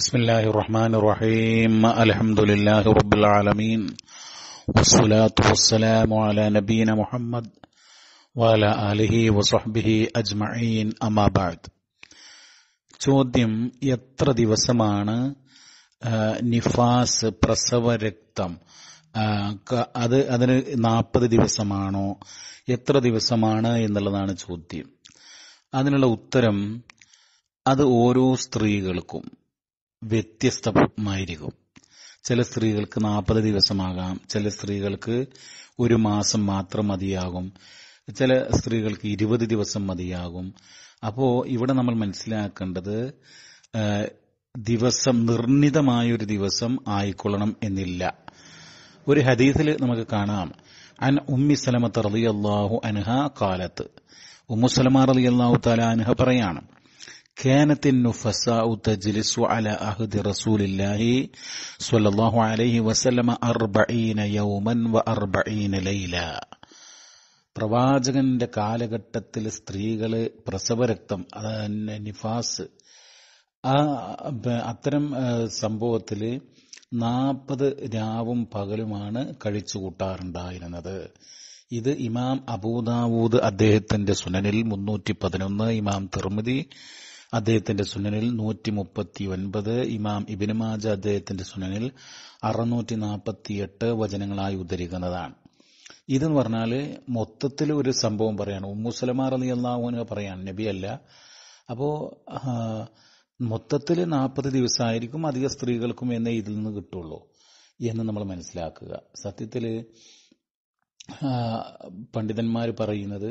بسم الله الرحمن الرحيم الحمد لله رب العالمين والصلاة والسلام على نبينا محمد وعلى آله وصحبه أجمعين أما بعد ചോദ്യം എത്ര ദിവസമാണ് നിഫാസ് പ്രസവരക്തം അത് അതിന് നാൽപ്പത് ദിവസമാണോ എത്ര ദിവസമാണ് എന്നുള്ളതാണ് ചോദ്യം അതിനുള്ള ഉത്തരം അത് ഓരോ സ്ത്രീകൾക്കും വ്യത്യസ്തമായിരിക്കും ചില സ്ത്രീകൾക്ക് നാൽപ്പത് ദിവസമാകാം ചില സ്ത്രീകൾക്ക് ഒരു മാസം മാത്രം മതിയാകും ചില സ്ത്രീകൾക്ക് ഇരുപത് ദിവസം മതിയാകും അപ്പോൾ ഇവിടെ നമ്മൾ മനസ്സിലാക്കേണ്ടത് ദിവസം നിർണിതമായൊരു ദിവസം ആയിക്കൊള്ളണം എന്നില്ല ഒരു ഹദീസിൽ നമുക്ക് കാണാം അൻ ഉമ്മി സലമത്ത് റളിയല്ലാഹു അനുഹ കാലത്ത് ഉമ്മുസലമ റളിയല്ലാഹു തല അൻഹ പറയാണ് كانت النفساء تجلس على عهد رسول الله صلى الله عليه وسلم أربعين يوما وأربعين ليلا പ്രവാചകന്റെ കാലഘട്ടത്തിൽ സ്ത്രീകള് പ്രസവരക്തം നിഫാസ് ആ അത്തരം സംഭവത്തിൽ നാൽപ്പത് രാവും പകലുമാണ് കഴിച്ചു കൂട്ടാറുണ്ടായിരുന്നത് ഇത് ഇമാം അബൂദാവൂദ് അദ്ദേഹത്തിന്റെ സുനനിൽ മുന്നൂറ്റി പതിനൊന്ന് ഇമാം തിർമിതി അദ്ദേഹത്തിന്റെ സുനനിൽ നൂറ്റി മുപ്പത്തി ഒൻപത് ഇമാം ഇബിനുമാജ അദ്ദേഹത്തിന്റെ സുനനിൽ അറുന്നൂറ്റി നാൽപ്പത്തി എട്ട് വചനങ്ങളായി ഉദ്ധരിക്കുന്നതാണ് ഇതെന്ന് പറഞ്ഞാൽ മൊത്തത്തിൽ ഒരു സംഭവം പറയാണ് ഉമ്മുസലമാർ അലി അള്ളാഹുവിന് പറയാണ് നബിയല്ല അപ്പോൾ മൊത്തത്തിൽ നാൽപ്പത് ദിവസമായിരിക്കും അധിക സ്ത്രീകൾക്കും എന്നേ ഇതിൽ നിന്ന് കിട്ടുള്ളൂ എന്ന് നമ്മൾ മനസ്സിലാക്കുക സത്യത്തിൽ പണ്ഡിതന്മാർ പറയുന്നത്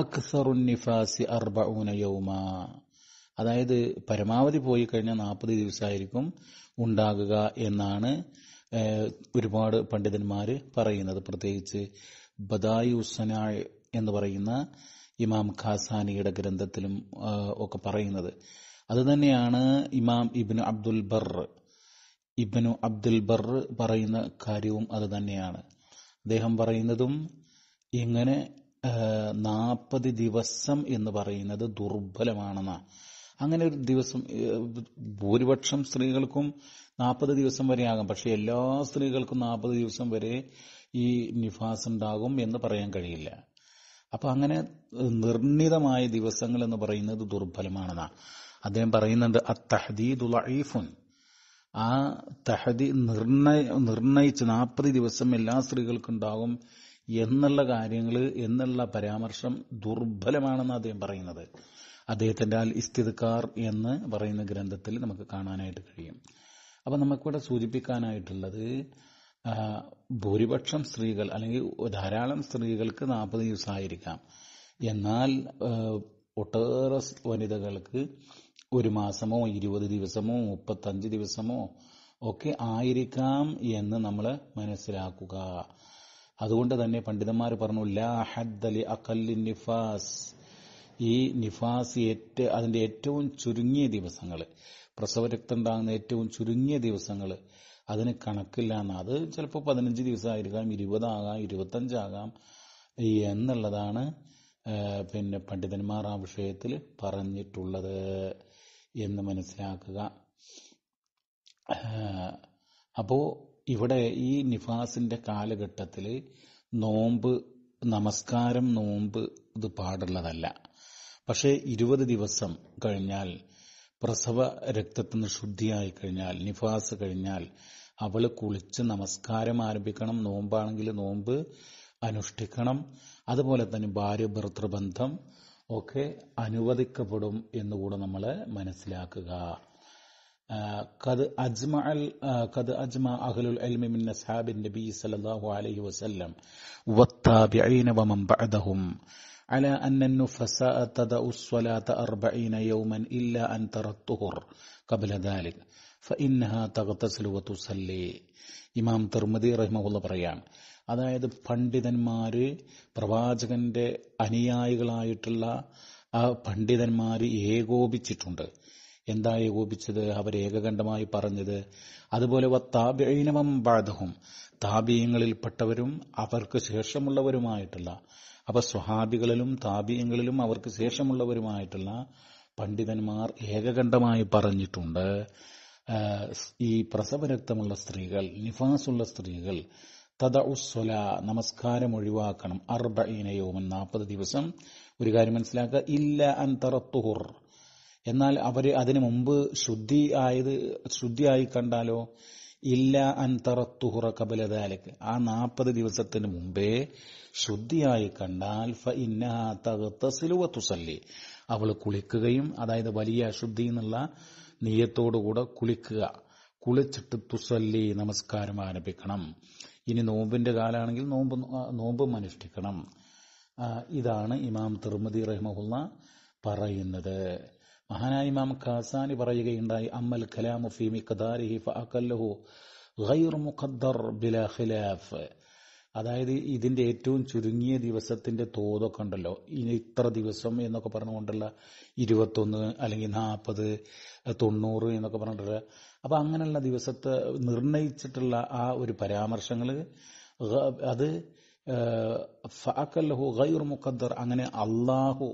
അക്സറുന്നിഫാസി അർബ യൗമാ അതായത് പരമാവധി പോയി കഴിഞ്ഞാൽ നാൽപ്പത് ദിവസമായിരിക്കും ഉണ്ടാകുക എന്നാണ് ഒരുപാട് പണ്ഡിതന്മാർ പറയുന്നത് പ്രത്യേകിച്ച് ബദായുസന എന്ന് പറയുന്ന ഇമാം ഖാസാനിയുടെ ഗ്രന്ഥത്തിലും ഒക്കെ പറയുന്നത് അതുതന്നെയാണ് ഇമാം ഇബ്നു അബ്ദുൽ ബർ ഇബിനു അബ്ദുൽ ബർ പറയുന്ന കാര്യവും അതുതന്നെയാണ് അദ്ദേഹം പറയുന്നതും ഇങ്ങനെ നാൽപ്പത് ദിവസം എന്ന് പറയുന്നത് ദുർബലമാണെന്നാണ് അങ്ങനെ ഒരു ദിവസം ഭൂരിപക്ഷം സ്ത്രീകൾക്കും നാൽപ്പത് ദിവസം വരെ ആകാം പക്ഷെ എല്ലാ സ്ത്രീകൾക്കും നാൽപ്പത് ദിവസം വരെ ഈ നിഫാസ് ഉണ്ടാകും എന്ന് പറയാൻ കഴിയില്ല അപ്പൊ അങ്ങനെ നിർണിതമായ ദിവസങ്ങൾ എന്ന് പറയുന്നത് ദുർബലമാണെന്നാ അദ്ദേഹം പറയുന്നുണ്ട് ആ തഹദീദുലീഫുൻ ആ തഹദി നിർണയ നിർണയിച്ച് നാൽപ്പത് ദിവസം എല്ലാ സ്ത്രീകൾക്കും ഉണ്ടാകും എന്നുള്ള കാര്യങ്ങൾ എന്നുള്ള പരാമർശം ദുർബലമാണെന്നാണ് അദ്ദേഹം പറയുന്നത് അദ്ദേഹത്തിന്റെ അൽ ഇസ്തിദ്കാർ എന്ന് പറയുന്ന ഗ്രന്ഥത്തിൽ നമുക്ക് കാണാനായിട്ട് കഴിയും അപ്പം നമുക്കിവിടെ സൂചിപ്പിക്കാനായിട്ടുള്ളത് ഭൂരിപക്ഷം സ്ത്രീകൾ അല്ലെങ്കിൽ ധാരാളം സ്ത്രീകൾക്ക് നാൽപ്പത് ദിവസമായിരിക്കാം എന്നാൽ ഒട്ടേറെ വനിതകൾക്ക് ഒരു മാസമോ ഇരുപത് ദിവസമോ മുപ്പത്തഞ്ച് ദിവസമോ ഒക്കെ ആയിരിക്കാം എന്ന് നമ്മൾ മനസ്സിലാക്കുക അതുകൊണ്ട് തന്നെ പണ്ഡിതന്മാർ പറഞ്ഞു ലാ ഹദ്ദലി അഖല്ലി നിഫാസ് ഈ നിഫാസ് ഏറ്റ അതിൻ്റെ ഏറ്റവും ചുരുങ്ങിയ ദിവസങ്ങൾ പ്രസവരക്തം ഉണ്ടാകുന്ന ഏറ്റവും ചുരുങ്ങിയ ദിവസങ്ങൾ അതിന് കണക്കില്ല എന്ന് അത് ചിലപ്പോൾ പതിനഞ്ച് ദിവസമായിരിക്കാം ഇരുപതാകാം ഇരുപത്തഞ്ചാകാം എന്നുള്ളതാണ് പിന്നെ പണ്ഡിതന്മാർ ആ വിഷയത്തിൽ പറഞ്ഞിട്ടുള്ളത് എന്ന് മനസ്സിലാക്കുക അപ്പോൾ ഇവിടെ ഈ നിഫാസിൻ്റെ കാലഘട്ടത്തിൽ നോമ്പ് നമസ്കാരം നോമ്പ് ഇത് പാടുള്ളതല്ല പക്ഷേ ഇരുപത് ദിവസം കഴിഞ്ഞാൽ പ്രസവ രക്തത്തിൽ നിന്ന് ശുദ്ധിയായി കഴിഞ്ഞാൽ നിഫാസ് കഴിഞ്ഞാൽ അവൾ കുളിച്ച് നമസ്കാരം ആരംഭിക്കണം നോമ്പാണെങ്കിൽ നോമ്പ് അനുഷ്ഠിക്കണം അതുപോലെ തന്നെ ഭാര്യ ഭർത്തൃബന്ധം ഒക്കെ അനുവദിക്കപ്പെടും എന്നുകൂടെ നമ്മൾ മനസ്സിലാക്കുക കത് അജ്മൽ കത് അജ്മ അഹലുൽ അൽമി മിൻ നബി സല്ലല്ലാഹു അലൈഹി വസല്ലം വത്താബിഈന വമൻ ബഅദഹും على أن النفساء تدأ الصلاة أربعين يوما إلا أن ترى الطهر قبل ذلك فإنها تغتسل وتصلي ഇമാം തിർമതി റഹ്മുള്ള പറയാം അതായത് പണ്ഡിതന്മാര് പ്രവാചകന്റെ അനുയായികളായിട്ടുള്ള ആ പണ്ഡിതന്മാര് ഏകോപിച്ചിട്ടുണ്ട് എന്താ ഏകോപിച്ചത് അവർ ഏകകണ്ഠമായി പറഞ്ഞത് അതുപോലെ താബിനവം ബാധവും താബീയങ്ങളിൽപ്പെട്ടവരും അവർക്ക് ശേഷമുള്ളവരുമായിട്ടുള്ള അപ്പൊ സ്വഹാബികളിലും താപീയങ്ങളിലും അവർക്ക് ശേഷമുള്ളവരുമായിട്ടുള്ള പണ്ഡിതന്മാർ ഏകകണ്ഠമായി പറഞ്ഞിട്ടുണ്ട് ഈ പ്രസവരക്തമുള്ള സ്ത്രീകൾ നിഫാസുള്ള സ്ത്രീകൾ തദഉസ്വല നമസ്കാരം ഒഴിവാക്കണം അർബീനയോമൻ നാൽപ്പത് ദിവസം ഒരു കാര്യം മനസ്സിലാക്കുക ഇല്ല അൻ തറത്തുഹുർ എന്നാൽ അവർ അതിനു മുമ്പ് ശുദ്ധി ആയത് ശുദ്ധിയായി കണ്ടാലോ ഇല്ല അൻതറത്തുഹുറ കബലതാലക്ക് ആ നാൽപ്പത് ദിവസത്തിന് മുമ്പേ ശുദ്ധിയായി കണ്ടാൽ ഫ ഇന്നഹ അവൾ കുളിക്കുകയും അതായത് വലിയ അശുദ്ധി എന്നുള്ള നീയത്തോടുകൂടെ കുളിക്കുക കുളിച്ചിട്ട് തുസല്ലി നമസ്കാരം ആരംഭിക്കണം ഇനി നോമ്പിന്റെ കാലാണെങ്കിൽ നോമ്പ് നോമ്പും അനുഷ്ഠിക്കണം ഇതാണ് ഇമാം തിർമതി റഹ്മുല്ല പറയുന്നത് മഹാനായ ഇമാം ഖാസാനി പറയുകയുണ്ടായി അമ്മൽ കലാമു ഫി മിഖ്ദാരിഹി മുഖദ്ദർ ഖിലാഫ് അതായത് ഇതിന്റെ ഏറ്റവും ചുരുങ്ങിയ ദിവസത്തിന്റെ തോതൊക്കെ ഉണ്ടല്ലോ ഇനി ഇത്ര ദിവസം എന്നൊക്കെ പറഞ്ഞുകൊണ്ടുള്ള ഇരുപത്തൊന്ന് അല്ലെങ്കിൽ നാൽപ്പത് തൊണ്ണൂറ് എന്നൊക്കെ പറഞ്ഞിട്ടുള്ള അപ്പൊ അങ്ങനെയുള്ള ദിവസത്തെ നിർണയിച്ചിട്ടുള്ള ആ ഒരു പരാമർശങ്ങൾ അത് ഫഅക്കല്ലഹു ഗൈർ മുഖദ്ദർ അങ്ങനെ അള്ളാഹു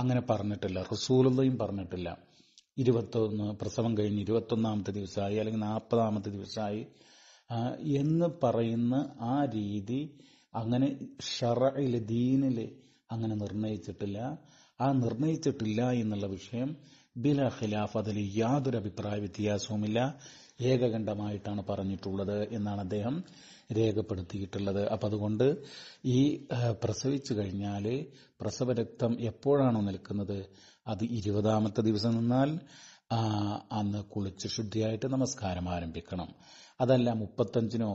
അങ്ങനെ പറഞ്ഞിട്ടില്ല റസൂലതയും പറഞ്ഞിട്ടില്ല ഇരുപത്തൊന്ന് പ്രസവം കഴിഞ്ഞ് ഇരുപത്തൊന്നാമത്തെ ദിവസമായി അല്ലെങ്കിൽ നാൽപ്പതാമത്തെ ദിവസമായി എന്ന് പറയുന്ന ആ രീതി അങ്ങനെ ഷറയില് ദീനില് അങ്ങനെ നിർണയിച്ചിട്ടില്ല ആ നിർണയിച്ചിട്ടില്ല എന്നുള്ള വിഷയം ബില അതിൽ യാതൊരു അഭിപ്രായ വ്യത്യാസവുമില്ല ഏകകണ്ഠമായിട്ടാണ് പറഞ്ഞിട്ടുള്ളത് എന്നാണ് അദ്ദേഹം രേഖപ്പെടുത്തിയിട്ടുള്ളത് അപ്പം അതുകൊണ്ട് ഈ പ്രസവിച്ചു കഴിഞ്ഞാൽ പ്രസവരക്തം എപ്പോഴാണോ നിൽക്കുന്നത് അത് ഇരുപതാമത്തെ ദിവസം നിന്നാൽ അന്ന് കുളിച്ച് ശുദ്ധിയായിട്ട് നമസ്കാരം ആരംഭിക്കണം അതല്ല മുപ്പത്തഞ്ചിനോ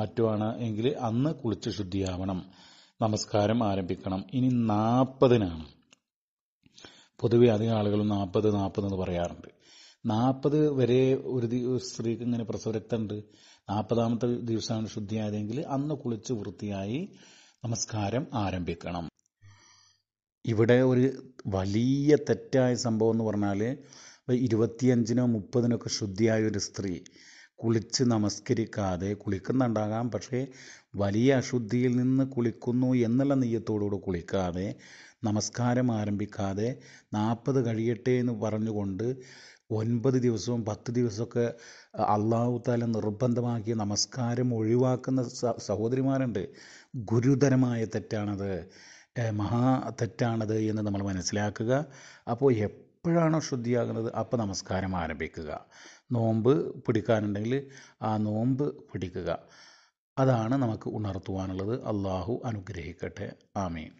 മറ്റോ ആണ് എങ്കിൽ അന്ന് കുളിച്ച് ശുദ്ധിയാവണം നമസ്കാരം ആരംഭിക്കണം ഇനി നാൽപ്പതിനാണ് പൊതുവെ അധികം ആളുകൾ നാൽപ്പത് നാൽപ്പത് എന്ന് പറയാറുണ്ട് നാൽപ്പത് വരെ ഒരു സ്ത്രീക്ക് ഇങ്ങനെ പ്രസവരക്തമുണ്ട് നാൽപ്പതാമത്തെ ദിവസമാണ് ശുദ്ധിയായതെങ്കിൽ അന്ന് കുളിച്ച് വൃത്തിയായി നമസ്കാരം ആരംഭിക്കണം ഇവിടെ ഒരു വലിയ തെറ്റായ സംഭവം എന്ന് പറഞ്ഞാൽ ഇരുപത്തിയഞ്ചിനോ മുപ്പതിനൊക്കെ ശുദ്ധിയായ ഒരു സ്ത്രീ കുളിച്ച് നമസ്കരിക്കാതെ കുളിക്കുന്നുണ്ടാകാം പക്ഷേ വലിയ അശുദ്ധിയിൽ നിന്ന് കുളിക്കുന്നു എന്നുള്ള നെയ്യത്തോടുകൂടി കുളിക്കാതെ നമസ്കാരം ആരംഭിക്കാതെ നാൽപ്പത് കഴിയട്ടെ എന്ന് പറഞ്ഞുകൊണ്ട് ഒൻപത് ദിവസവും പത്ത് ദിവസമൊക്കെ അള്ളാഹു താല നിർബന്ധമാക്കിയ നമസ്കാരം ഒഴിവാക്കുന്ന സഹോദരിമാരുണ്ട് ഗുരുതരമായ തെറ്റാണത് മഹാ തെറ്റാണത് എന്ന് നമ്മൾ മനസ്സിലാക്കുക അപ്പോൾ എപ്പോഴാണോ ശുദ്ധിയാകുന്നത് അപ്പോൾ നമസ്കാരം ആരംഭിക്കുക നോമ്പ് പിടിക്കാനുണ്ടെങ്കിൽ ആ നോമ്പ് പിടിക്കുക അതാണ് നമുക്ക് ഉണർത്തുവാനുള്ളത് അള്ളാഹു അനുഗ്രഹിക്കട്ടെ ആമീൻ